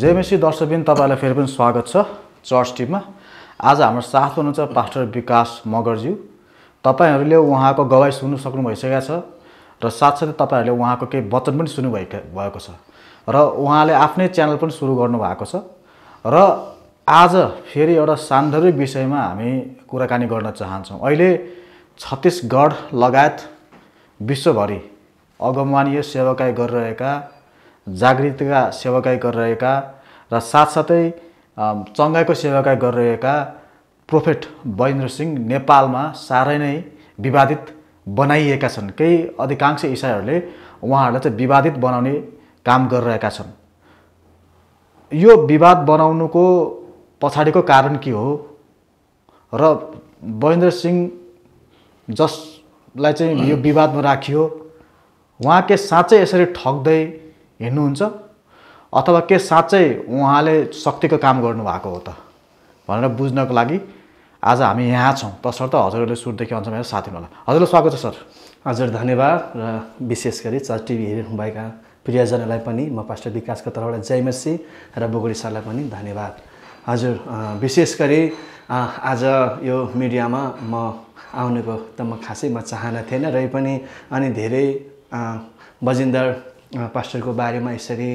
जेएमएसी दर्शकबिन तपाईँलाई फेरि पनि स्वागत छ चर्च टिममा आज हाम्रो साथ हुनुहुन्छ पास्टर विकास मगरज्यू तपाईँहरूले उहाँको गवाई सुन्नु सक्नु भइसकेको छ र साथसाथै तपाईँहरूले उहाँको केही वचन पनि सुन्नुभएको भएको छ र उहाँले आफ्नै च्यानल पनि सुरु गर्नुभएको छ र आज फेरि एउटा सान्दर्भिक विषयमा हामी कुराकानी गर्न चाहन्छौँ अहिले छत्तिसगढ लगायत विश्वभरि अगमवानीय सेवाकाई गरिरहेका जागृतिका सेवाकाई गरिरहेका र साथसाथै चङ्गाईको सेवाकाई गरिरहेका प्रोफेट बहिन्द्र सिंह नेपालमा साह्रै नै विवादित बनाइएका छन् केही अधिकांश इसाईहरूले उहाँहरूलाई चाहिँ विवादित बनाउने काम गरिरहेका छन् यो विवाद बनाउनुको पछाडिको कारण के हो र बहिन्द्र सिंह जसलाई चाहिँ यो विवादमा राखियो उहाँ के साँच्चै यसरी ठग्दै हिँड्नुहुन्छ अथवा के साँच्चै उहाँले शक्तिको काम गर्नुभएको हो त भनेर बुझ्नको लागि आज हामी यहाँ छौँ तसर्थ हजुरहरूले सुरुदेखि अन्त मेरो साथीहरूलाई हजुरलाई स्वागत छ सर हजुर धन्यवाद र विशेष गरी चार टिभी हेरिरहनुभएका प्रियजनहरूलाई पनि म पास्टर विकासको तर्फबाट जयमसी र बोगडी सरलाई पनि धन्यवाद हजुर विशेष गरी आज यो मिडियामा म आउनुको त म खासै म चाहना थिएन र पनि अनि धेरै बजिन्दर पास्टरको बारेमा यसरी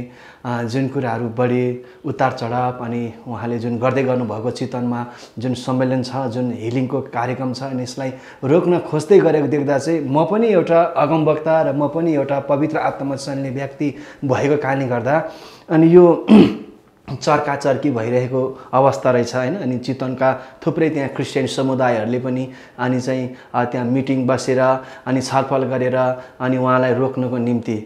जुन कुराहरू बढी उतार चढाव अनि उहाँले जुन गर्दै गर्नुभएको चितनमा जुन सम्मेलन छ जुन हिलिङको कार्यक्रम छ अनि यसलाई रोक्न खोज्दै गरेको देख्दा चाहिँ म पनि एउटा अगमवक्ता र म पनि एउटा पवित्र आत्मा चल्ने व्यक्ति भएको कारणले गर्दा अनि यो चर्का चर्की भइरहेको अवस्था रहेछ होइन अनि चितवनका थुप्रै त्यहाँ क्रिस्चियन समुदायहरूले पनि अनि चाहिँ त्यहाँ मिटिङ बसेर अनि छलफल गरेर अनि उहाँलाई रोक्नको निम्ति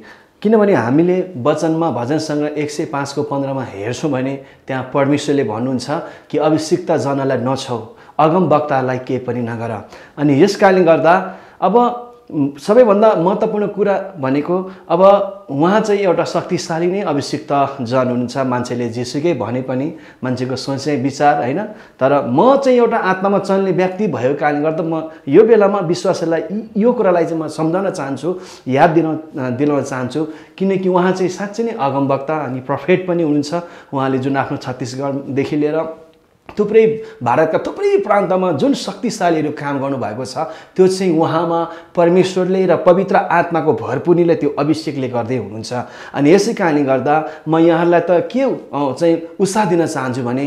किनभने हामीले वचनमा भजनसँग एक सय पाँचको पन्ध्रमा हेर्छौँ भने त्यहाँ परमेश्वरले भन्नुहुन्छ कि अभिषिक्त जनलाई नछौ अगम वक्तालाई केही पनि नगर अनि कारणले गर्दा अब सबैभन्दा महत्त्वपूर्ण कुरा भनेको अब उहाँ चाहिँ एउटा शक्तिशाली नै अभिषिक्त जन हुनुहुन्छ मान्छेले जेसुकै भने पनि मान्छेको सोचे विचार होइन तर म चाहिँ एउटा आत्मामा चल्ने व्यक्ति भएको कारणले गर्दा म यो बेलामा विश्वासलाई यो कुरालाई चाहिँ म सम्झाउन चाहन्छु याद दिन दिलाउन चाहन्छु किनकि उहाँ चाहिँ साँच्चै नै अगमवक्ता अनि प्रफेट पनि हुनुहुन्छ उहाँले जुन आफ्नो छत्तिसगढदेखि लिएर थुप्रै भारतका थुप्रै प्रान्तमा जुन शक्तिशालीहरू काम गर्नुभएको छ त्यो चाहिँ उहाँमा परमेश्वरले र पवित्र आत्माको भरपुनीले त्यो अभिषेकले गर्दै हुनुहुन्छ अनि यसै कारणले गर्दा म यहाँहरूलाई त के चाहिँ उत्साह दिन चाहन्छु भने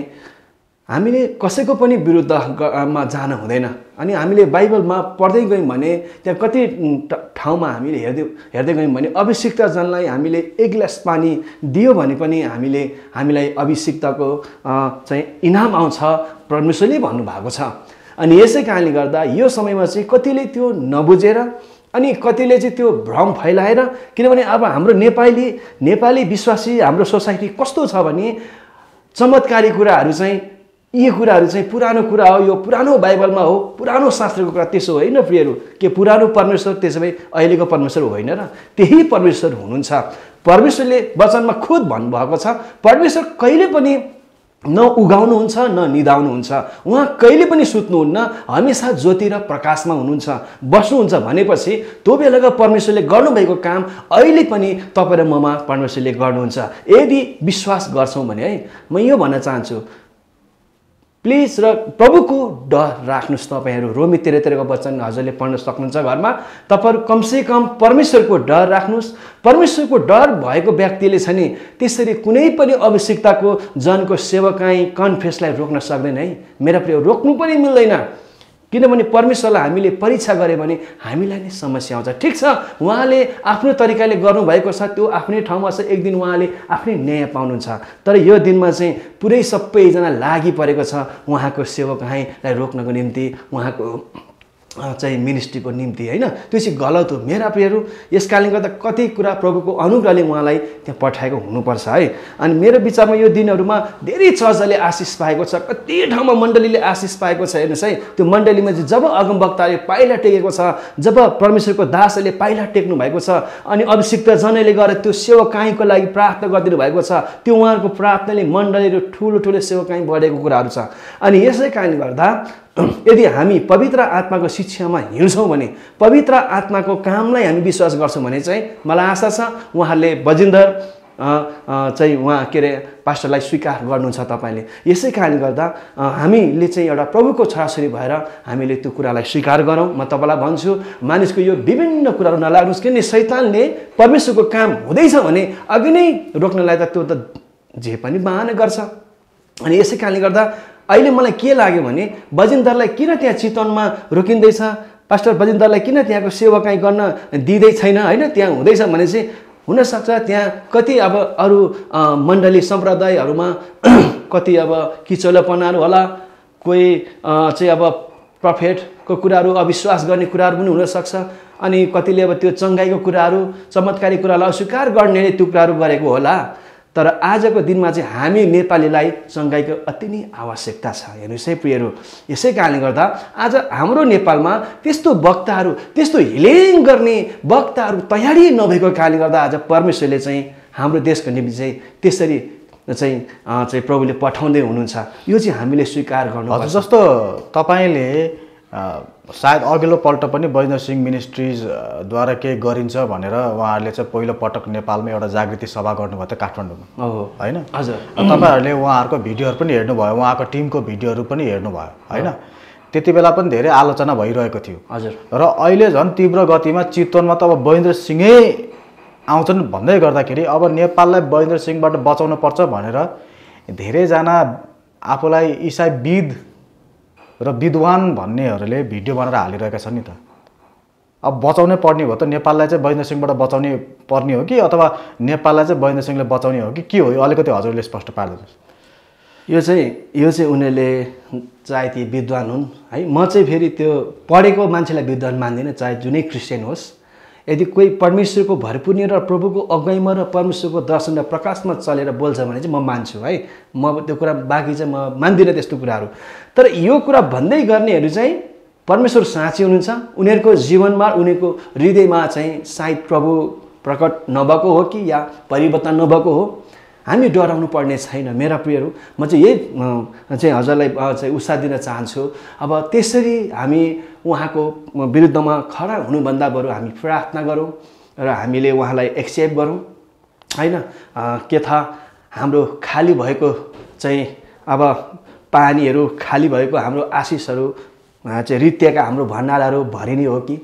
हामीले कसैको पनि विरुद्धमा जान हुँदैन अनि हामीले बाइबलमा पढ्दै गयौँ भने त्यहाँ कति ठाउँमा हामीले हेर्दै हेर्दै गयौँ भने अभिषिक्तजनलाई हामीले एक ग्लास पानी दियो भने पनि हामीले हामीलाई अभिषिक्तको चाहिँ इनाम आउँछ परमेश्वरले भन्नुभएको छ अनि यसै कारणले गर्दा यो समयमा चाहिँ कतिले त्यो नबुझेर अनि कतिले चाहिँ त्यो भ्रम फैलाएर किनभने अब हाम्रो नेपाली नेपाली विश्वासी हाम्रो सोसाइटी कस्तो छ भने चमत्कारी कुराहरू चाहिँ यी कुराहरू चाहिँ पुरानो कुरा हो यो पुरानो बाइबलमा हो पुरानो शास्त्रको कुरा त्यसो होइन प्रियहरू के पुरानो परमेश्वर त्यसो भए अहिलेको परमेश्वर होइन र त्यही परमेश्वर हुनुहुन्छ परमेश्वरले वचनमा खुद भन्नुभएको छ परमेश्वर कहिले पनि न उगाउनुहुन्छ न निधाउनुहुन्छ उहाँ कहिले पनि सुत्नुहुन्न हमेसा ज्योति र प्रकाशमा हुनुहुन्छ बस्नुहुन्छ भनेपछि त्यो बेलाको परमेश्वरले गर्नुभएको काम अहिले पनि तपाईँ र ममा परमेश्वरले गर्नुहुन्छ यदि विश्वास गर्छौँ भने है म यो भन्न चाहन्छु प्लिज र प्रभुको डर राख्नुहोस् तपाईँहरू रोमी तेह्रको वचन हजुरले पढ्न सक्नुहुन्छ घरमा तपाईँहरू कमसेकम परमेश्वरको डर राख्नुहोस् परमेश्वरको डर भएको व्यक्तिले छ नि त्यसरी कुनै पनि आवश्यकताको जनको सेवकाई कन्फेसलाई रोक्न सक्दैन है मेरा प्रिय रोक्नु पनि मिल्दैन किनभने परमेश्वरलाई हामीले परीक्षा गऱ्यो भने हामीलाई नै समस्या आउँछ ठिक छ उहाँले आफ्नो तरिकाले गर्नुभएको छ त्यो आफ्नै ठाउँमा छ एक दिन उहाँले आफ्नै न्याय पाउनुहुन्छ तर यो दिनमा चाहिँ पुरै सबैजना लागि परेको छ उहाँको सेवकहाँलाई रोक्नको निम्ति उहाँको चाहिँ मिनिस्ट्रीको निम्ति होइन त्यो चाहिँ गलत हो मेरा प्रियहरू यस कारणले गर्दा कति कुरा प्रभुको अनुग्रहले उहाँलाई त्यहाँ पठाएको हुनुपर्छ है अनि मेरो विचारमा यो दिनहरूमा धेरै चर्चले आशिष पाएको छ कति ठाउँमा मण्डलीले आशिष पाएको छ हेर्नुहोस् है त्यो मण्डलीमा चाहिँ जब अगमवक्ताले पाइला टेकेको छ जब परमेश्वरको दासले पाइला टेक्नु भएको छ अनि अभिषिक्तजनैले गएर त्यो सेवकाहीँको लागि प्रार्थना गरिदिनु भएको छ त्यो उहाँहरूको प्रार्थनाले मण्डलीहरू ठुलो ठुलो सेवकाहीँ बढेको कुराहरू छ अनि यसै कारणले गर्दा यदि हामी पवित्र आत्माको शिक्षामा हिँड्छौँ भने पवित्र आत्माको कामलाई हामी विश्वास गर्छौँ भने चाहिँ मलाई आशा छ उहाँहरूले बजिन्दर चाहिँ उहाँ के अरे पास्टरलाई स्वीकार गर्नुहुन्छ तपाईँले यसै कारणले गर्दा हामीले चाहिँ एउटा प्रभुको छोराछोरी भएर हामीले त्यो कुरालाई स्वीकार गरौँ म तपाईँलाई भन्छु मानिसको यो विभिन्न कुराहरू नलाग्नुहोस् किनभने शैतानले परमेश्वरको काम हुँदैछ भने अघि नै रोक्नलाई त त्यो त जे पनि बाहना गर्छ अनि यसै कारणले गर्दा अहिले मलाई के लाग्यो भने बजिन्दरलाई किन त्यहाँ चितवनमा रोकिँदैछ पास्टर बजिन्दरलाई किन त्यहाँको सेवा काहीँ गर्न दिँदै छैन होइन त्यहाँ हुँदैछ भने चाहिँ हुनसक्छ त्यहाँ कति अब अरू मण्डली सम्प्रदायहरूमा कति अब किचोलोपनाहरू होला कोही चाहिँ अब प्रफेटको कुराहरू अविश्वास गर्ने कुराहरू पनि हुनसक्छ अनि कतिले अब त्यो चङ्गाईको कुराहरू चमत्कारी कुरालाई अस्वीकार गर्ने त्यो कुराहरू गरेको होला तर आजको दिनमा चाहिँ हामी नेपालीलाई सङ्घाइको अति नै आवश्यकता छ हेर्नुहोस् है प्रियहरू यसै कारणले गर्दा आज हाम्रो नेपालमा त्यस्तो वक्ताहरू त्यस्तो हिलिङ गर्ने वक्ताहरू तयारी नभएको कारणले गर्दा आज परमेश्वरले चाहिँ हाम्रो देशको निम्ति चाहिँ त्यसरी चाहिँ चाहिँ प्रभुले पठाउँदै हुनुहुन्छ यो चाहिँ हामीले स्वीकार गर्नु जस्तो तपाईँले सायद अघिल्लोपल्ट पनि वैद्य सिंह मिनिस्ट्रिजद्वारा केही गरिन्छ भनेर उहाँहरूले चाहिँ पहिलोपटक नेपालमा एउटा जागृति सभा गर्नुभयो त काठमाडौँमा होइन हजुर तपाईँहरूले उहाँहरूको भिडियोहरू पनि हेर्नुभयो उहाँको टिमको भिडियोहरू पनि हेर्नुभयो होइन त्यति बेला पनि धेरै आलोचना भइरहेको थियो हजुर र अहिले झन् तीव्र गतिमा चितवनमा त अब वैन्द्र सिंहै आउँछन् भन्दै गर्दाखेरि अब नेपाललाई बहिन्द्र सिंहबाट बचाउनु पर्छ भनेर धेरैजना आफूलाई इसाइविद र विद्वान भन्नेहरूले भिडियो बनाएर हालिरहेका छन् नि त अब बचाउनै पर्ने हो त नेपाललाई चाहिँ बैन्द्र सिंहबाट बचाउने पर्ने हो कि अथवा नेपाललाई चाहिँ बैन्द्र सिंहले बचाउने हो कि के हो यो अलिकति हजुरले स्पष्ट पारिदिनुहोस् यो चाहिँ यो चाहिँ उनीहरूले चाहे ती विद्वान हुन् है म चाहिँ फेरि त्यो पढेको मान्छेलाई विद्वान मान्दिनँ चाहे जुनै क्रिस्चियन होस् यदि कोही परमेश्वरको भरपुर्ने र प्रभुको अगुवाईमा र परमेश्वरको दर्शन र प्रकाशमा चलेर बोल्छ भने चाहिँ म मान्छु है म त्यो कुरा बाँकी चाहिँ म मान्दिनँ त्यस्तो कुराहरू तर यो कुरा भन्दै गर्नेहरू चाहिँ परमेश्वर साँची हुनुहुन्छ उनीहरूको जीवनमा उनीहरूको हृदयमा चाहिँ सायद प्रभु प्रकट नभएको हो कि या परिवर्तन नभएको हो हामी डराउनु पर्ने छैन मेरा प्रियहरू म चाहिँ यही चाहिँ हजुरलाई चाहिँ उत्साह दिन चाहन्छु अब त्यसरी हामी उहाँको विरुद्धमा खडा हुनुभन्दा बरु हामी प्रार्थना गरौँ र हामीले उहाँलाई एक्सेप्ट गरौँ होइन के था हाम्रो खाली भएको चाहिँ अब पानीहरू खाली भएको हाम्रो आशिषहरू चाहिँ रित्याका हाम्रो भण्डाराहरू भरिने हो कि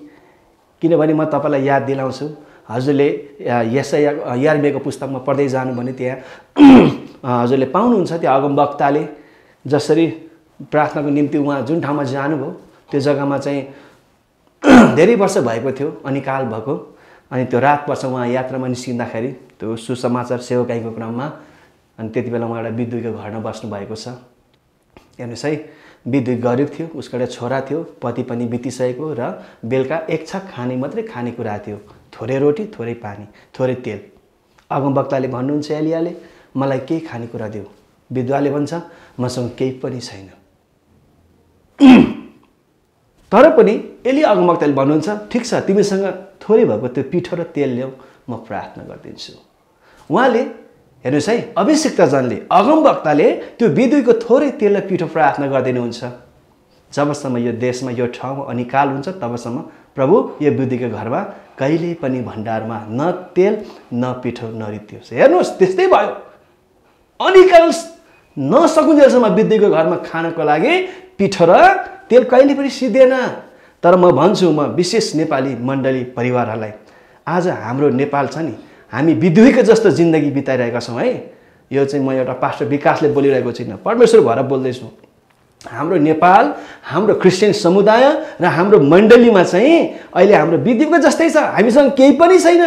किनभने म तपाईँलाई याद दिलाउँछु हजुरले यसै यारमेको पुस्तकमा पढ्दै जानु भने त्यहाँ हजुरले पाउनुहुन्छ त्यो अगमवक्ताले जसरी प्रार्थनाको निम्ति उहाँ जुन ठाउँमा जानुभयो त्यो जग्गामा चाहिँ धेरै वर्ष भएको थियो अनि काल भएको अनि त्यो रात पर्छ उहाँ यात्रामा निस्किँदाखेरि त्यो सुसमाचार सेवकाईको क्रममा अनि त्यति बेला उहाँ एउटा विद्युतको घरमा बस्नु भएको छ हेर्नुहोस् है विद्युत गरिब थियो उसको एउटा छोरा थियो पति पनि बितिसकेको र बेलुका एक छक खाने मात्रै खानेकुरा थियो थोरै रोटी थोरै पानी थोरै तेल अगमवक्ताले भन्नुहुन्छ एलियाले मलाई केही खानेकुरा देऊ विधवाले भन्छ मसँग केही पनि छैन तर पनि एलिया अगमवक्ताले भन्नुहुन्छ ठिक छ तिमीसँग थोरै भएको त्यो पिठो र तेल ल्याऊ म प्रार्थना गरिदिन्छु उहाँले हेर्नुहोस् है अभिषिक्तजनले अगमवक्ताले त्यो विधुवीको थोरै तेल र पिठो प्रार्थना गरिदिनुहुन्छ जबसम्म यो देशमा यो ठाउँमा अनिकाल हुन्छ तबसम्म प्रभु यो विधुको घरमा कहिले पनि भण्डारमा न तेल न पिठो नरित्योस् हेर्नुहोस् त्यस्तै भयो अनिकल नसकुन्जेलसम्म बित्दैको घरमा खानको लागि पिठो र तेल कहिले पनि सिद्धेन तर म भन्छु म विशेष नेपाली मण्डली परिवारहरूलाई आज हाम्रो नेपाल छ नि हामी विद्युतको जस्तो जिन्दगी बिताइरहेका छौँ है यो चाहिँ म एउटा पास्टर विकासले बोलिरहेको छुइनँ परमेश्वर भएर बोल्दैछु हाम्रो नेपाल हाम्रो क्रिस्चियन समुदाय र हाम्रो मण्डलीमा चाहिँ अहिले हाम्रो विद्युतको जस्तै छ हामीसँग केही पनि छैन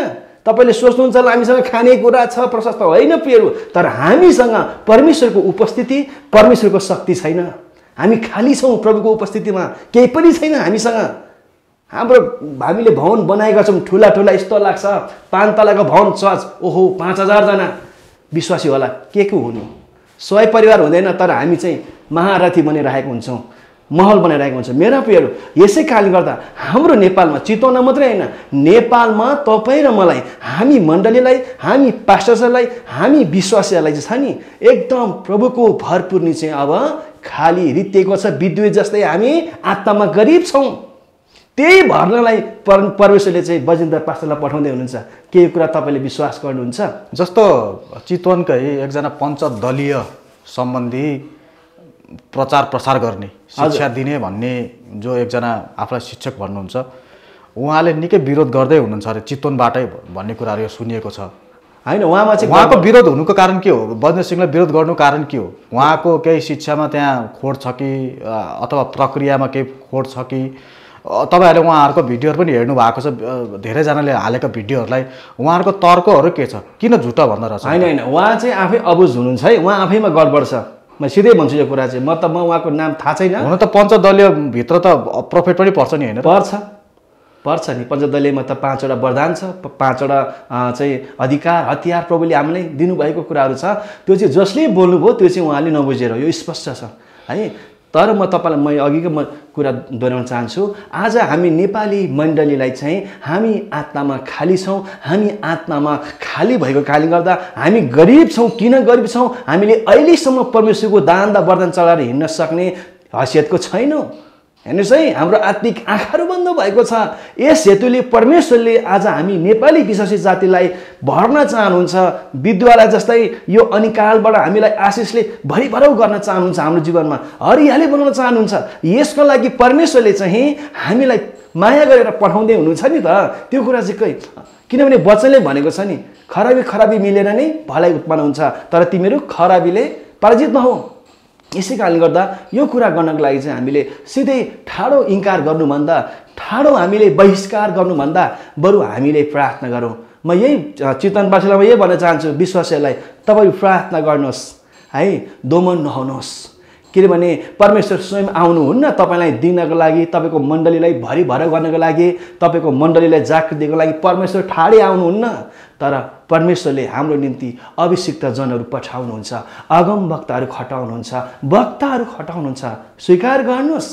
तपाईँले सोच्नुहुन्छ होला हामीसँग खानेकुरा छ प्रशस्त होइन पेरो तर हामीसँग परमेश्वरको उपस्थिति परमेश्वरको शक्ति छैन हामी खाली छौँ प्रभुको उपस्थितिमा केही पनि छैन हामीसँग हाम्रो हामीले भवन बनाएका छौँ ठुला ठुला यस्तो लाग्छ पाँच तलाको भवन चर्च ओहो पाँच हजारजना विश्वासी होला के को हुनु सय परिवार हुँदैन तर हामी चाहिँ महारथी बनिरहेको हुन्छौँ महल बनाइरहेको हुन्छ मेरा प्रियहरू यसै कारणले गर्दा हाम्रो नेपालमा चितवन मात्रै होइन नेपालमा तपाईँ र मलाई हामी मण्डलीलाई हामी पास्टर्सहरूलाई हामी विश्वासीहरूलाई चाहिँ छ नि एकदम प्रभुको भरपूर्णी चाहिँ अब खाली रित्तिएको छ विद्युत जस्तै हामी आत्मामा गरिब छौँ त्यही भर्नलाई पर परमेश्वरले चाहिँ बजेन्द्र पास्तालाई पठाउँदै हुनुहुन्छ केही कुरा तपाईँले विश्वास गर्नुहुन्छ जस्तो चितवनकै एकजना पञ्च पञ्चदलीय सम्बन्धी प्रचार प्रसार गर्ने शिक्षा दिने भन्ने जो एकजना आफूलाई शिक्षक भन्नुहुन्छ उहाँले निकै विरोध गर्दै हुनुहुन्छ अरे चितवनबाटै भन्ने कुराहरू यो सुनिएको छ होइन उहाँमा चाहिँ उहाँको विरोध हुनुको कारण के हो बजेन्द्र सिंहलाई विरोध गर्नुको कारण के हो उहाँको केही शिक्षामा त्यहाँ खोड छ कि अथवा प्रक्रियामा केही खोड छ कि तपाईँहरूले उहाँहरूको भिडियोहरू पनि हेर्नु भएको छ धेरैजनाले हालेको भिडियोहरूलाई उहाँहरूको तर्कहरू के छ किन झुटो भन्दो रहेछ होइन होइन उहाँ चाहिँ आफै अबुझ हुनुहुन्छ है उहाँ आफैमा गडबड छ म सिधै भन्छु यो कुरा चाहिँ म त म उहाँको नाम थाहा छैन हुन त पञ्चदलीयभित्र त प्रफिट पनि पर्छ नि होइन पर्छ पर्छ नि पञ्चदलीयमा त पाँचवटा वरदान छ पाँचवटा चाहिँ अधिकार हतियार प्रभुले हामीलाई दिनुभएको कुराहरू छ त्यो चाहिँ जसले बोल्नुभयो त्यो चाहिँ उहाँले नबुझेर यो स्पष्ट छ है तर म तपाईँलाई म अघिको म कुरा दोहोऱ्याउन चाहन्छु आज हामी नेपाली मण्डलीलाई चाहिँ हामी आत्मामा खाली छौँ हामी आत्मामा खाली भएको कारणले गर्दा हामी गरिब छौँ किन गरिब छौँ हामीले अहिलेसम्म परमेश्वरको दान दा वरदान चलाएर हिँड्न सक्ने हैसियतको छैनौँ हेर्नुहोस् है हाम्रो आत्मिक आँखाहरू बन्द भएको छ यस हेतुले परमेश्वरले आज हामी नेपाली विश्वासी जातिलाई भर्न चाहनुहुन्छ विधुवालाई जस्तै यो अनिकालबाट हामीलाई आशिषले भरिभराउ गर्न चाहनुहुन्छ हाम्रो जीवनमा हरियाली बनाउन चाहनुहुन्छ यसको लागि परमेश्वरले चाहिँ हामीलाई माया गरेर पठाउँदै हुनुहुन्छ नि त त्यो कुरा चाहिँ किनभने वचनले भनेको छ नि खराबी खराबी मिलेर नै भलाइ उत्पन्न हुन्छ तर तिमीहरू खराबीले पराजित नहौ यसै कारणले गर्दा यो कुरा गर्नको लागि चाहिँ हामीले सिधै ठाडो इन्कार गर्नुभन्दा ठाडो हामीले बहिष्कार गर्नुभन्दा बरु हामीले प्रार्थना गरौँ म यही चितनवासीलाई म यही भन्न चाहन्छु विश्वासीहरूलाई तपाईँ प्रार्थना गर्नुहोस् है दोमन नहुनुहोस् किनभने परमेश्वर स्वयं आउनुहुन्न तपाईँलाई दिनको लागि तपाईँको मण्डलीलाई भरिभर गर्नको लागि तपाईँको मण्डलीलाई जागृत दिनको लागि परमेश्वर ठाडै आउनुहुन्न तर परमेश्वरले हाम्रो निम्ति अभिषिक्त जनहरू पठाउनुहुन्छ अगम वक्ताहरू खटाउनुहुन्छ वक्ताहरू खटाउनुहुन्छ स्वीकार गर्नुहोस्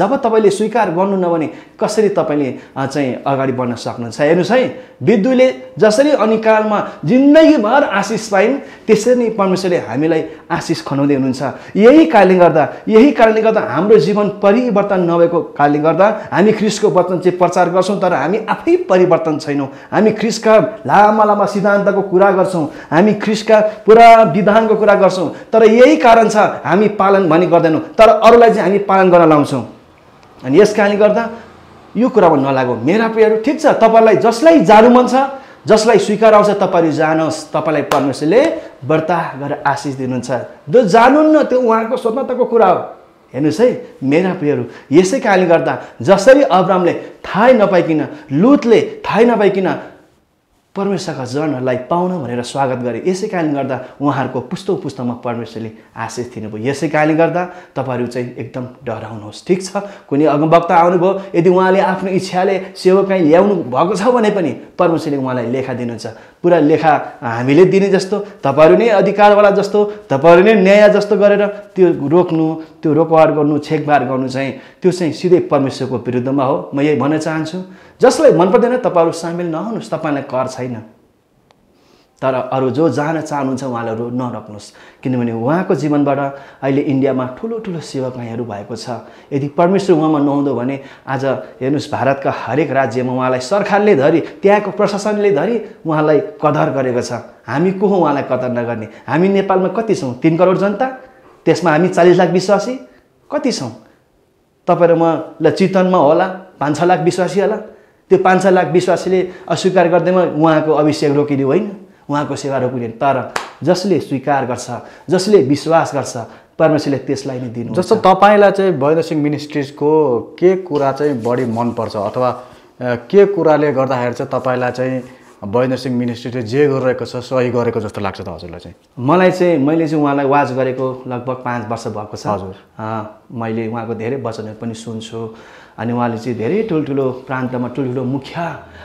जब तपाईँले स्वीकार गर्नु नभने कसरी तपाईँले चाहिँ अगाडि बढ्न सक्नुहुन्छ हेर्नुहोस् है विद्युले जसरी अनिकालमा जिन्दगीभर आशिष पाइन् त्यसरी नै परमेश्वरले हामीलाई आशिष खनाउँदै हुनुहुन्छ यही कारणले गर्दा यही कारणले गर्दा हाम्रो जीवन परिवर्तन नभएको कारणले गर्दा हामी ख्रिसको वचन चाहिँ प्रचार गर्छौँ तर हामी आफै परिवर्तन छैनौँ हामी ख्रिसका लामा लामा सिद्धान्तको कुरा गर्छौँ हामी ख्रिसका पुरा विधानको कुरा गर्छौँ तर यही कारण छ हामी पालन भनी गर्दैनौँ तर अरूलाई चाहिँ हामी पालन गर्न लाउँछौँ अनि यस कारणले गर्दा यो कुरामा नलागो मेरा प्रियहरू ठिक छ तपाईँलाई जसलाई जानु मन छ जसलाई स्वीकार आउँछ तपाईँहरू जानुहोस् तपाईँलाई परमेश्वरले व्रता गरेर आशिष दिनुहुन्छ जो जानुन्न त्यो उहाँको स्वतन्त्रको कुरा हो हेर्नुहोस् है मेरा प्रियहरू यसै कारणले गर्दा जसरी अब्रामले थाहै नपाइकन लुतले थाहै नपाइकन परमेश्वरका जनहरूलाई पाउन भनेर स्वागत गरे यसै कारणले गर्दा उहाँहरूको पुस्तो पुस्तकमा परमेश्वरले आशिष दिनुभयो यसै कारणले गर्दा तपाईँहरू चाहिँ एकदम डराउनुहोस् ठिक छ कुनै अगमवक्ता आउनुभयो यदि उहाँले आफ्नो इच्छाले कहीँ ल्याउनु भएको छ भने पनि परमेश्वरले उहाँलाई लेखा दिनुहुन्छ पुरा लेखा हामीले दिने जस्तो तपाईँहरू नै अधिकारवाला जस्तो तपाईँहरू नै न्याय जस्तो गरेर त्यो रोक्नु त्यो रोकवार गर्नु छेकबार गर्नु चाहिँ त्यो चाहिँ सिधै परमेश्वरको विरुद्धमा हो म यही भन्न चाहन्छु जसलाई मनपर्दैन पर्दैन तपाईँहरू सामेल नहुनुहोस् तपाईँलाई कर छ छैन तर अरू जो जान चाहनुहुन्छ उहाँहरू नरोक्नुहोस् किनभने उहाँको जीवनबाट अहिले इन्डियामा ठुलो ठुलो सेवाकाहीँहरू भएको छ यदि परमेश्वर उहाँमा नहुँदो भने आज हेर्नुहोस् भारतका हरेक राज्यमा उहाँलाई सरकारले धरि त्यहाँको प्रशासनले धरि उहाँलाई कदर गरेको छ हामी को हो उहाँलाई कदर नगर्ने हामी नेपालमा कति छौँ तिन करोड जनता त्यसमा हामी चालिस लाख विश्वासी कति छौँ तपाईँ र ल होला पाँच छ लाख विश्वासी होला त्यो पाँच छ लाख विश्वासीले अस्वीकार गर्दैमा उहाँको अभिषेक रोकिदियो होइन उहाँको सेवा रोकिदियो तर जसले स्वीकार गर्छ जसले विश्वास गर्छ परमेश्वरले त्यसलाई नै दिनु जस्तो तपाईँलाई चाहिँ भैरसिंह मिनिस्ट्रिजको के कुरा चाहिँ बढी मनपर्छ अथवा के कुराले गर्दाखेरि चाहिँ तपाईँलाई चाहिँ नर्सिङ मिनिस्ट्रीले जे गरिरहेको छ सही गरेको जस्तो लाग्छ त हजुरलाई चाहिँ मलाई चाहिँ मैले चाहिँ उहाँलाई वाच गरेको लगभग पाँच वर्ष भएको छ हजुर मैले उहाँको धेरै वचनहरू पनि सुन्छु अनि उहाँले चाहिँ धेरै ठुल्ठुलो प्रान्तमा ठुल्ठुलो मुख्य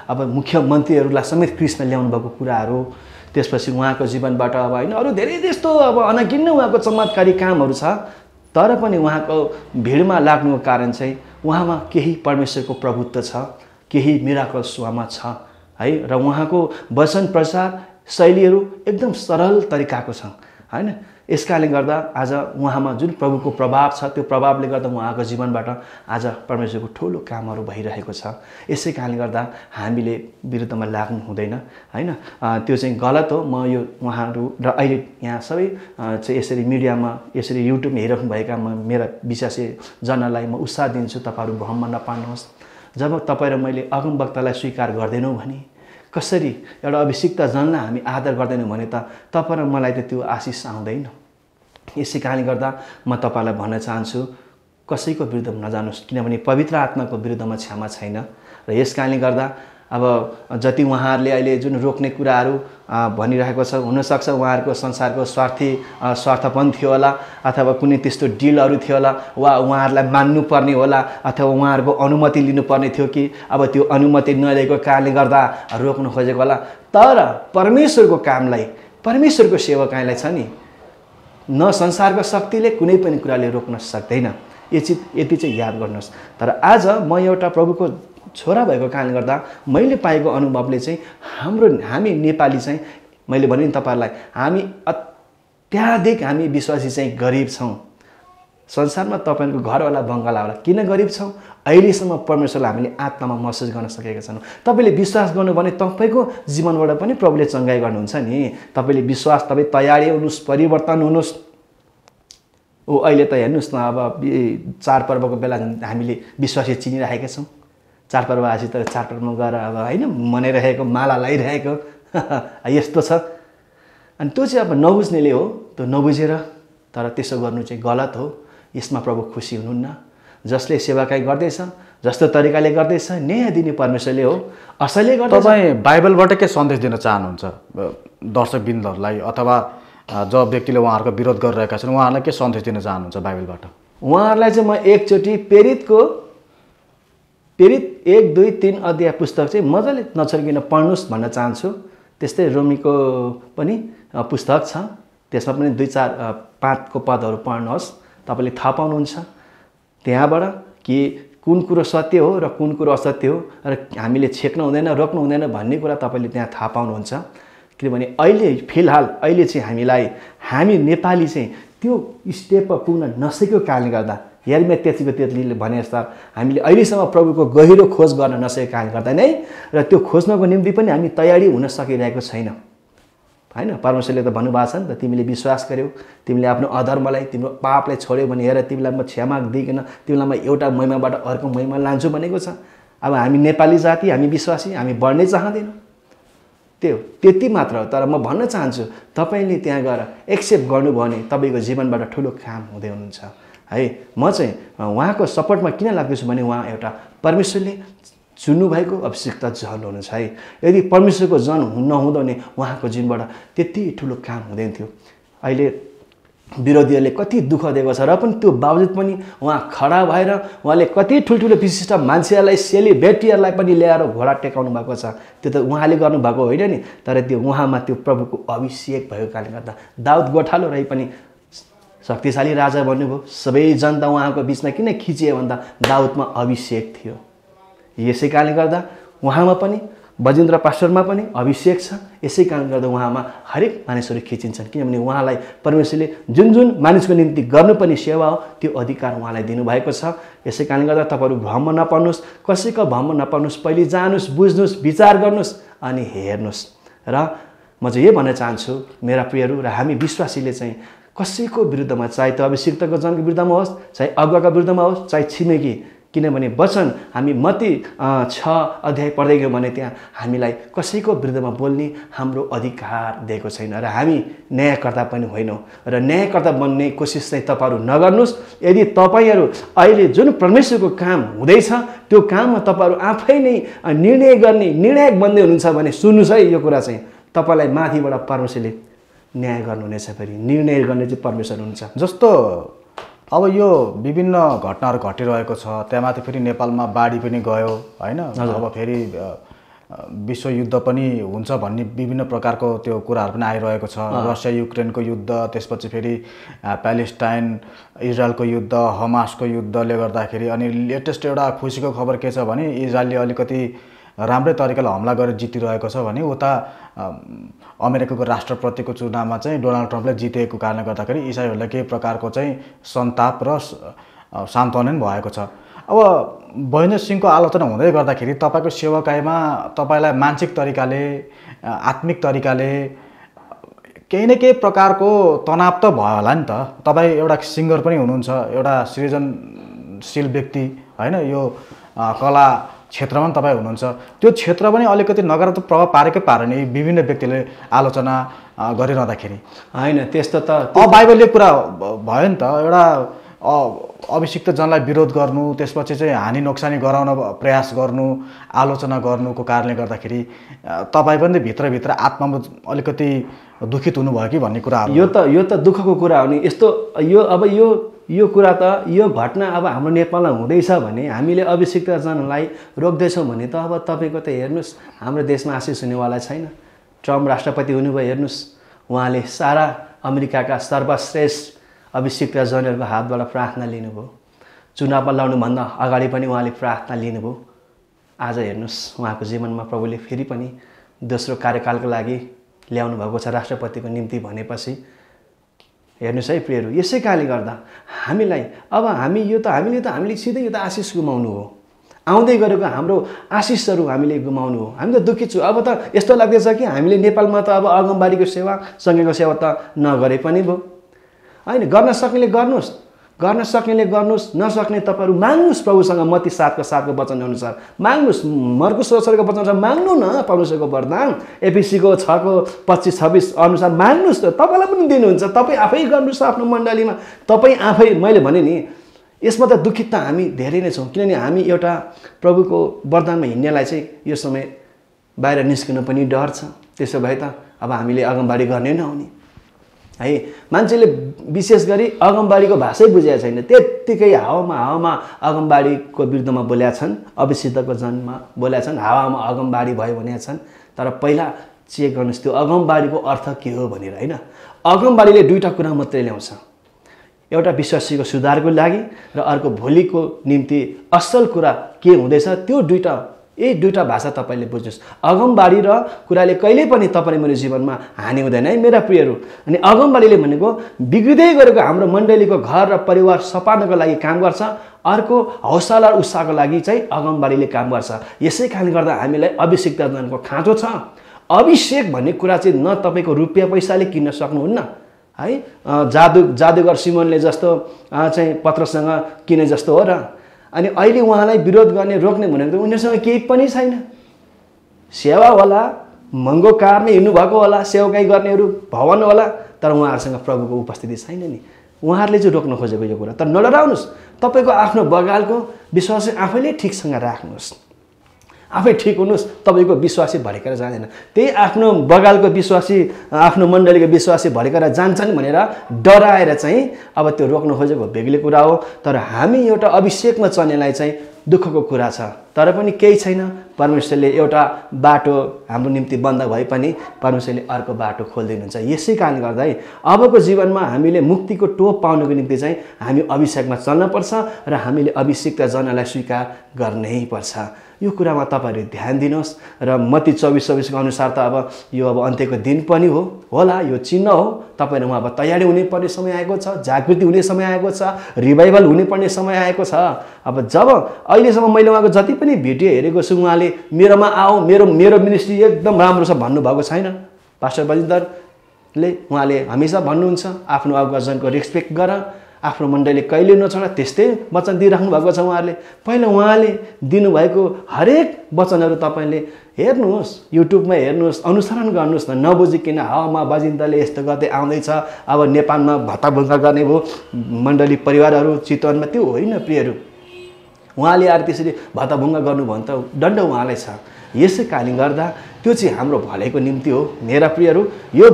अब मुख्यमन्त्रीहरूलाई समेत कृष्ण ल्याउनु भएको कुराहरू त्यसपछि उहाँको जीवनबाट अब होइन अरू धेरै त्यस्तो अब अनगिन्न उहाँको चमत्कारी कामहरू छ तर पनि उहाँको भिडमा लाग्नुको कारण चाहिँ उहाँमा केही परमेश्वरको प्रभुत्व छ केही मिराकल्स उहाँमा छ है र उहाँको वचन प्रचार शैलीहरू एकदम सरल तरिकाको छ होइन यस कारणले गर्दा आज उहाँमा जुन प्रभुको प्रभाव छ त्यो प्रभावले गर्दा उहाँको जीवनबाट आज परमेश्वरको ठुलो कामहरू भइरहेको छ यसै कारणले गर्दा हामीले विरुद्धमा लाग्नु हुँदैन होइन त्यो चाहिँ गलत हो म यो उहाँहरू र अहिले यहाँ सबै चाहिँ यसरी मिडियामा यसरी युट्युबमा हेरिरहनुभएका म मेरा जनालाई म उत्साह दिन्छु तपाईँहरू भ्रममा नपार्नुहोस् जब तपाईँ र मैले अगम वक्तालाई स्वीकार गर्दैनौँ भने कसरी एउटा अभिषिक्त जनलाई हामी आदर गर्दैनौँ भने त तपाईँ र मलाई त त्यो आशिष आउँदैन यसै कारणले गर्दा म तपाईँलाई भन्न चाहन्छु कसैको विरुद्धमा नजानुहोस् किनभने पवित्र आत्माको विरुद्धमा क्षमा छैन र यस कारणले गर्दा अब जति उहाँहरूले अहिले जुन रोक्ने कुराहरू भनिरहेको छ हुनसक्छ उहाँहरूको संसारको स्वार्थी स्वार्थ पनि थियो होला अथवा कुनै त्यस्तो डिलहरू थियो होला वा उहाँहरूलाई मान्नुपर्ने होला अथवा उहाँहरूको अनुमति लिनुपर्ने थियो कि अब त्यो अनुमति नलिएको कारणले गर्दा रोक्नु खोजेको होला तर परमेश्वरको कामलाई परमेश्वरको सेवकाईलाई छ नि न संसारको शक्तिले कुनै पनि कुराले रोक्न सक्दैन यो यति चाहिँ याद गर्नुहोस् तर आज म एउटा प्रभुको छोरा भएको कारणले गर्दा मैले पाएको अनुभवले चाहिँ हाम्रो हामी नेपाली चाहिँ मैले भने नि तपाईँहरूलाई हामी अत्याधिक हामी विश्वासी चाहिँ गरिब छौँ संसारमा तपाईँहरूको घरवाला बङ्गला होला किन गरिब छौँ अहिलेसम्म परमेश्वरलाई हामीले आत्मामा महसुस गर्न सकेका छैनौँ तपाईँले विश्वास गर्नु भने तपाईँको जीवनबाट पनि प्रभुले चङ्गाई गर्नुहुन्छ नि तपाईँले विश्वास तपाईँ तयारी हुनुहोस् परिवर्तन हुनुहोस् ओ अहिले त हेर्नुहोस् न अब चाडपर्वको बेला हामीले विश्वासी चिनिराखेका छौँ चाडपर्व आएपछि तर चाडपर्वमा गएर अब होइन मनाइरहेको माला लगाइरहेको यस्तो छ अनि त्यो चाहिँ अब नबुझ्नेले हो त्यो नबुझेर तर त्यसो गर्नु चाहिँ गलत हो यसमा प्रभु खुसी हुनुहुन्न जसले सेवाकाई गर्दैछ जस्तो तरिकाले गर्दैछ न्याय दिने परमेश्वरले हो असलले गर्दा तपाईँ बाइबलबाट के सन्देश दिन चाहनुहुन्छ दर्शकबिन्दहरूलाई अथवा जो व्यक्तिले उहाँहरूको विरोध गरिरहेका छन् उहाँहरूलाई के सन्देश दिन चाहनुहुन्छ बाइबलबाट उहाँहरूलाई चाहिँ म एकचोटि प्रेरितको प्रेरित एक दुई तिन अध्याय पुस्तक चाहिँ मजाले नछर्किन पढ्नुहोस् भन्न चाहन्छु त्यस्तै रोमीको पनि पुस्तक छ त्यसमा पनि दुई चार पाँचको पदहरू पढ्नुहोस् तपाईँले थाहा पाउनुहुन्छ त्यहाँबाट कि कुन कुरो सत्य हो र कुन कुरो असत्य हो र हामीले छेक्नु हुँदैन रोक्नु हुँदैन भन्ने कुरा तपाईँले त्यहाँ थाहा पाउनुहुन्छ किनभने अहिले फिलहाल अहिले चाहिँ हामीलाई हामी नेपाली चाहिँ त्यो स्टेपमा पुग्न नसकेको कारणले गर्दा हेर्मे त्यति तेत्लीले भने जस्तो हामीले अहिलेसम्म प्रभुको गहिरो खोज गर्न नसकेको कारणले गर्दा नै र त्यो खोज्नको निम्ति पनि हामी तयारी हुन सकिरहेको छैन होइन परमेश्वरले त भन्नुभएको छ नि त तिमीले विश्वास गर्यौ तिमीले आफ्नो अधर्मलाई तिम्रो पापलाई छोड्यौ भने हेर तिमीलाई म क्षमा दिइकन तिमीलाई म एउटा महिमाबाट अर्को महिमा लान्छु भनेको छ अब हामी नेपाली जाति हामी विश्वासी हामी बढ्नै चाहँदैनौँ त्यो त्यति मात्र हो तर म भन्न चाहन्छु तपाईँले त्यहाँ गएर एक्सेप्ट गर्नुभयो भने तपाईँको जीवनबाट ठुलो काम हुँदै हुनुहुन्छ है म चाहिँ उहाँको सपोर्टमा किन लाग्दैछु भने उहाँ एउटा परमेश्वरले चुन्नुभएको अभिषेकता जहन हुनुहुन्छ है यदि परमेश्वरको जन नहुँदो भने उहाँको जीवनबाट त्यति ठुलो काम हुँदैन थियो अहिले विरोधीहरूले कति दुःख दिएको छ र पनि त्यो बावजुद पनि उहाँ खडा भएर उहाँले कति ठुल्ठुलो विशिष्ट मान्छेहरूलाई सेलिब्रेटीहरूलाई पनि ल्याएर घोडा टेकाउनु भएको छ त्यो त उहाँले गर्नुभएको होइन नि तर त्यो उहाँमा त्यो प्रभुको अभिषेक भएको कारणले गर्दा दाउद गोठालो रही पनि शक्तिशाली राजा भन्नुभयो सबै जनता उहाँको बिचमा किन खिचियो भन्दा दाउदमा अभिषेक थियो यसै कारणले गर्दा उहाँमा पनि बजेन्द्र पास्टरमा पनि अभिषेक छ यसै कारणले गर्दा उहाँमा हरेक मानिसहरू खिचिन्छन् किनभने उहाँलाई परमेश्वरले जुन जुन मानिसको निम्ति गर्नुपर्ने सेवा हो त्यो अधिकार उहाँलाई दिनुभएको छ यसै कारणले गर्दा तपाईँहरू भ्रम नपर्नुहोस् कसैको भ्रम नपर्नुहोस् पहिले जानुहोस् बुझ्नुहोस् विचार गर्नुहोस् अनि हेर्नुहोस् र म चाहिँ यही भन्न चाहन्छु मेरा प्रियहरू र हामी विश्वासीले चाहिँ कसैको विरुद्धमा चाहे त अभिषिक्तको जनको विरुद्धमा होस् चाहे अगुवाको विरुद्धमा होस् चाहे छिमेकी किनभने वचन हामी मती छ अध्याय पढ्दै गयौँ भने त्यहाँ हामीलाई कसैको विरुद्धमा बोल्ने हाम्रो अधिकार दिएको छैन र हामी न्यायकर्ता पनि होइनौँ र न्यायकर्ता बन्ने कोसिस चाहिँ तपाईँहरू नगर्नुहोस् यदि तपाईँहरू अहिले जुन परमेश्वरको काम हुँदैछ त्यो काममा तपाईँहरू आफै नै निर्णय गर्ने निर्णायक बन्दै हुनुहुन्छ भने सुन्नुहोस् है यो कुरा चाहिँ तपाईँलाई माथिबाट परमेश्वरले न्याय गर्नुहुनेछ फेरि निर्णय गर्ने चाहिँ परमेश्वर हुन्छ जस्तो अब यो विभिन्न घटनाहरू घटिरहेको छ त्यहाँमाथि फेरि नेपालमा बाढी पनि गयो होइन अब फेरि विश्वयुद्ध पनि हुन्छ भन्ने विभिन्न प्रकारको त्यो कुराहरू पनि आइरहेको छ रसिया युक्रेनको युद्ध त्यसपछि फेरि प्यालेस्टाइन इजरायलको युद्ध हमासको युद्धले गर्दाखेरि अनि लेटेस्ट एउटा खुसीको खबर के छ भने इजरायलले अलिकति राम्रै तरिकाले हमला गरेर जितिरहेको छ भने उता अमेरिकाको राष्ट्रपतिको चुनावमा चाहिँ डोनाल्ड ट्रम्पले जितेको कारणले गर्दाखेरि इसाईहरूलाई केही प्रकारको चाहिँ सन्ताप र पनि भएको छ अब बहिनी सिंहको आलोचना हुँदै गर्दाखेरि तपाईँको सेवाकाइमा तपाईँलाई मानसिक तरिकाले आत्मिक तरिकाले केही न केही प्रकारको तनाव त भयो होला नि त तपाईँ एउटा सिङ्गर पनि हुनुहुन्छ एउटा सृजनशील व्यक्ति होइन यो कला क्षेत्रमा पनि तपाईँ हुनुहुन्छ त्यो क्षेत्र पनि अलिकति नकारात्मक प्रभाव पारेकै पार नि विभिन्न व्यक्तिले आलोचना गरिरहँदाखेरि होइन त्यस्तो त बाइबलले कुरा भयो नि त एउटा अभिषिक्त जनलाई विरोध गर्नु त्यसपछि चाहिँ हानि नोक्सानी गराउन प्रयास गर्नु आलोचना गर्नुको कारणले गर्दाखेरि तपाईँ पनि भित्रभित्र आत्मा अलिकति दुखित हुनुभयो कि भन्ने कुरा यो त यो त दुःखको कुरा हो नि यस्तो यो अब यो यो कुरा त यो घटना अब हाम्रो नेपालमा हुँदैछ भने हामीले अभिषिक्त जनलाई रोक्दैछौँ भने त अब तपाईँको त हेर्नुहोस् हाम्रो देशमा आशिष हुनेवाला छैन ट्रम्प राष्ट्रपति हुनुभयो हेर्नुहोस् उहाँले सारा अमेरिकाका सर्वश्रेष्ठ अभिषेक जनहरूको हातबाट प्रार्थना लिनुभयो चुनावमा लड्नुभन्दा अगाडि पनि उहाँले प्रार्थना लिनुभयो आज हेर्नुहोस् उहाँको जीवनमा प्रभुले फेरि पनि दोस्रो कार्यकालको लागि ल्याउनु भएको छ राष्ट्रपतिको निम्ति भनेपछि हेर्नुहोस् है प्रियहरू यसै कारणले गर्दा हामीलाई अब हामी यो त हामीले त हामीले सिधै यो त आशिष गुमाउनु हो आउँदै गरेको हाम्रो आशिषहरू हामीले गुमाउनु हो हामी त दुःखित छु अब त यस्तो लाग्दैछ कि हामीले नेपालमा त अब अगमबारीको सेवा सँगैको सेवा त नगरे पनि भयो होइन गर्न सक्नेले गर्नुहोस् गर्न सक्नेले गर्नुहोस् नसक्ने तपाईँहरू माग्नुहोस् प्रभुसँग मती सातको सातको वचन अनुसार माग्नुहोस् मर्को सोचरको वचन अनुसार माग्नु न परमेश्वरको वरदान एपिसीको छको पच्चिस छब्बिस अनुसार माग्नुहोस् त तपाईँलाई पनि दिनुहुन्छ तपाईँ आफै गर्नुहोस् आफ्नो मण्डलीमा तपाईँ आफै मैले भने नि यसमा त दुखित त हामी धेरै नै छौँ किनभने हामी एउटा प्रभुको वरदानमा हिँड्नेलाई चाहिँ यो समय बाहिर निस्किनु पनि डर छ त्यसो भए त अब हामीले अगमबाडी गर्ने नहुने है मान्छेले विशेष गरी अगमबाडीको भाषै बुझेका छैन त्यत्तिकै हावामा हावामा अगमबाडीको विरुद्धमा बोल्या छन् अभिषिद्धको जन्म बोल्या छन् हावामा अगमबाडी भयो भने छन् तर पहिला चेक गर्नुहोस् त्यो अगमबाडीको अर्थ के हो भनेर होइन अगमबाडीले दुईवटा कुरा मात्रै ल्याउँछ एउटा विश्वासीको सुधारको लागि र अर्को भोलिको निम्ति असल कुरा के हुँदैछ त्यो दुईवटा यही दुईवटा भाषा तपाईँले बुझ्नुहोस् अगमबाडी र कुराले कहिले पनि तपाईँले मेरो जीवनमा हानि हुँदैन है मेरा प्रियहरू अनि अगमबाडीले भनेको बिग्रिँदै गरेको हाम्रो मण्डलीको घर र परिवार सपार्नको लागि काम गर्छ अर्को हौसला र उत्साहको लागि चाहिँ अगमबाडीले काम गर्छ यसै कारणले गर्दा हामीलाई अभिषेक दर्जनको खाँचो छ अभिषेक भन्ने कुरा चाहिँ न तपाईँको रुपियाँ पैसाले किन्न सक्नुहुन्न है जादु जादुगर सिमनले जस्तो चाहिँ पत्रसँग किने जस्तो हो र अनि अहिले उहाँलाई विरोध गर्ने रोक्ने भनेको त उनीहरूसँग केही पनि छैन सेवा होला महँगो कार नै हिँड्नुभएको होला सेवाकै गर्नेहरू भवन होला तर उहाँहरूसँग प्रभुको उपस्थिति छैन नि उहाँहरूले चाहिँ रोक्न खोजेको यो कुरा तर नडराउनुहोस् तपाईँको आफ्नो बगालको विश्वास आफैले ठिकसँग राख्नुहोस् आफै ठिक हुनुहोस् तपाईँको विश्वासी भरेकर जाँदैन त्यही आफ्नो बगालको विश्वासी आफ्नो मण्डलीको विश्वासी भरेकर जान्छन् भनेर डराएर चाहिँ अब त्यो रोक्न खोजेको बेग्लै कुरा हो तर हामी एउटा अभिषेकमा चल्नेलाई चाहिँ दुःखको कुरा छ तर पनि केही छैन परमेश्वरले एउटा बाटो हाम्रो निम्ति बन्द भए पनि परमेश्वरले अर्को बाटो खोलिदिनुहुन्छ यसै कारणले गर्दा है अबको जीवनमा हामीले मुक्तिको टोप पाउनुको निम्ति चाहिँ हामी अभिषेकमा चल्नपर्छ र हामीले त जनलाई स्वीकार गर्नै पर्छ यो कुरामा तपाईँहरूले ध्यान दिनुहोस् र मती चौबिस चौबिसको अनुसार त अब यो अब अन्त्यको दिन पनि हो होला यो चिन्ह हो तपाईँहरूमा अब तयारी हुने पर्ने समय आएको छ जागृति हुने समय आएको छ रिभाइभल हुने समय आएको छ अब जब अहिलेसम्म मैले उहाँको जति पनि भिडियो हेरेको छु उहाँले मेरोमा आऊ मेरो मेरो मिनिस्ट्री एकदम राम्रो छ भन्नुभएको छैन पास्टर बजिन्दरले उहाँले हमेसा भन्नुहुन्छ आफ्नो अगुवाजनको रेस्पेक्ट गर आफ्नो मण्डलीले कहिले नछोडा त्यस्तै वचन दिइराख्नु भएको छ उहाँहरूले पहिला उहाँले दिनुभएको हरेक वचनहरू तपाईँले हेर्नुहोस् युट्युबमा हेर्नुहोस् अनुसरण गर्नुहोस् न नबुझिकन हावामा बाजिन्दाले यस्तो गर्दै आउँदैछ अब नेपालमा भत्ताभुङ्गा गर्ने भयो मण्डली परिवारहरू चितवनमा त्यो होइन प्रियहरू उहाँले आएर त्यसरी भत्ताभुङ्गा गर्नुभयो भने त दण्ड उहाँलाई छ यसै कारणले गर्दा त्यो चाहिँ हाम्रो भलेको निम्ति हो मेरा प्रियहरू यो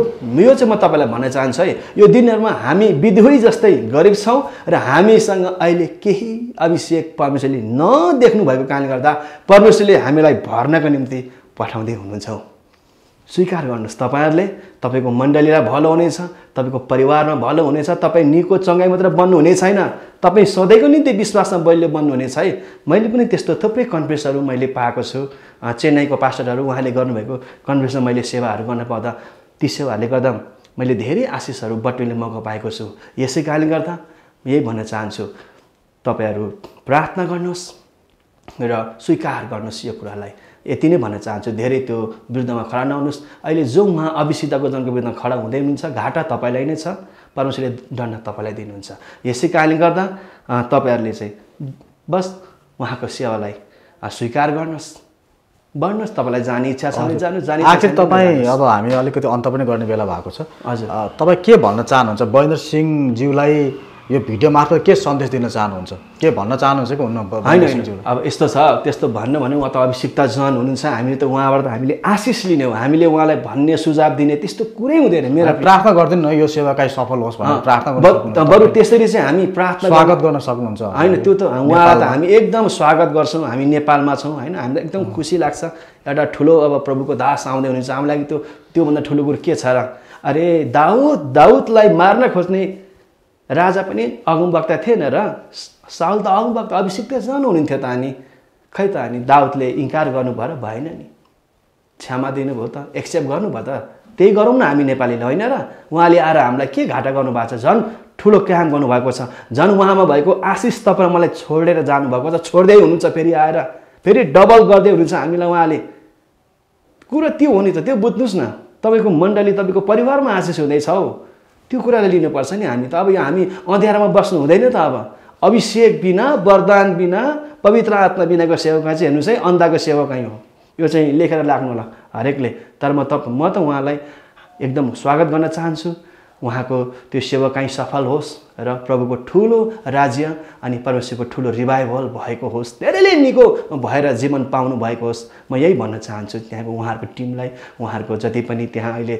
यो चाहिँ म तपाईँलाई भन्न चाहन्छु है यो दिनहरूमा हामी विधुवी जस्तै गरिब छौँ र हामीसँग अहिले केही अभिषेक परमेश्वरले नदेख्नु भएको कारणले गर्दा परमेश्वरले हामीलाई भर्नको निम्ति पठाउँदै हुनुहुन्छ स्वीकार गर्नुहोस् तपाईँहरूले तपाईँको मण्डलीलाई भलो हुनेछ तपाईँको परिवारमा भलो हुनेछ तपाईँ निको चङ्गाइ मात्र बन्नुहुने छैन तपाईँ सधैँको निम्ति विश्वासमा बलियो बन्नुहुनेछ है मैले पनि त्यस्तो थुप्रै कन्फ्रेन्सहरू मैले पाएको छु चेन्नईको पास्टरहरू उहाँले गर्नुभएको कन्फ्रेन्समा मैले सेवाहरू गर्न पाउँदा ती सेवाहरूले गर्दा मैले धेरै आशिषहरू बटुल्ने मौका पाएको छु यसै कारणले गर्दा यही भन्न चाहन्छु तपाईँहरू प्रार्थना गर्नुहोस् र स्वीकार गर्नुहोस् यो कुरालाई यति नै भन्न चाहन्छु धेरै त्यो विरुद्धमा खडा नहुनुहोस् अहिले जो उहाँ अभिसिद्धको जनको विरुद्धमा खडा हुँदै हुनुहुन्छ घाटा तपाईँलाई नै छ परमेश्वरले दण्ड तपाईँलाई दिनुहुन्छ यसै कारणले गर्दा तपाईँहरूले चाहिँ बस उहाँको सेवालाई स्वीकार गर्नुहोस् बढ्नुहोस् तपाईँलाई जाने इच्छा छ भने जानु जाने आखिर तपाईँ अब हामी अलिकति अन्त पनि गर्ने बेला भएको छ हजुर तपाईँ के भन्न चाहनुहुन्छ महेन्द्र सिंहज्यूलाई यो भिडियो मार्फत के सन्देश दिन चाहनुहुन्छ के भन्न चाहनुहुन्छ कि हुन्न होइन अब यस्तो छ त्यस्तो भन्नु भने उहाँ त अभिषिक्ता जन हुनुहुन्छ हामीले त उहाँबाट त हामीले आशिष लिने हो हामीले उहाँलाई भन्ने सुझाव दिने त्यस्तो कुरै हुँदैन मेरो प्रार्थना गरिदिनु न यो काहीँ सफल होस् भनेर प्रार्थना बरु त्यसरी चाहिँ हामी प्रार्थना स्वागत गर्न सक्नुहुन्छ होइन त्यो त उहाँलाई त हामी एकदम स्वागत गर्छौँ हामी नेपालमा छौँ होइन हामीलाई एकदम खुसी लाग्छ एउटा ठुलो अब प्रभुको दास आउँदै हुनुहुन्छ हामीलाई त्यो त्योभन्दा ठुलो कुरो के छ र अरे दाउद दाउदलाई मार्न खोज्ने राजा पनि अगमवक्ता थिएन र साउल त अगमवक्ता अभिषेक जानु हुनुहुन्थ्यो त अनि खै त अनि दाउदले इन्कार गर्नुभयो र भएन नि क्षमा दिनुभयो त एक्सेप्ट गर्नुभयो त त्यही गरौँ न हामी नेपालीले होइन र उहाँले आएर हामीलाई के घाटा गर्नुभएको छ झन् ठुलो काम गर्नुभएको छ झन् उहाँमा भएको आशिष तपाईँ मलाई छोडेर जानुभएको छ छोड्दै हुनुहुन्छ फेरि आएर फेरि डबल गर्दै हुनुहुन्छ हामीलाई उहाँले कुरो त्यो हो नि त त्यो बुझ्नुहोस् न तपाईँको मण्डली तपाईँको परिवारमा आशिष हुँदैछ हौ त्यो कुराले लिनुपर्छ नि हामी त अब यो हामी अँध्यारोमा बस्नु हुँदैन त अब अभिषेक बिना वरदान बिना पवित्र आत्मा बिनाको सेवका चाहिँ हेर्नुहोस् है अन्धाको सेवकै हो यो चाहिँ लेखेर लाग्नु होला हरेकले तर म त म त उहाँलाई एकदम स्वागत गर्न चाहन्छु उहाँको त्यो सेवा कहीँ सफल होस् र प्रभुको ठुलो राज्य अनि परमेश्वरको ठुलो रिभाइभल भएको होस् धेरैले निको भएर जीवन पाउनु भएको होस् म यही भन्न चाहन्छु त्यहाँको उहाँहरूको टिमलाई उहाँहरूको जति पनि त्यहाँ अहिले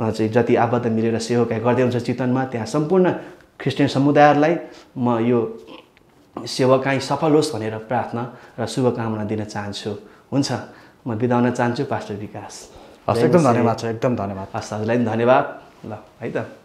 चाहिँ जति आबद्ध मिलेर सेवाका गर्दै हुन्छ चितनमा त्यहाँ सम्पूर्ण क्रिस्चियन समुदायहरूलाई म यो सेवा काहीँ सफल होस् भनेर प्रार्थना र शुभकामना दिन चाहन्छु हुन्छ म बिदाउन चाहन्छु पास्टर विकास हस् एकदम धन्यवाद छ एकदम धन्यवाद हस् हजुरलाई पनि धन्यवाद ल है त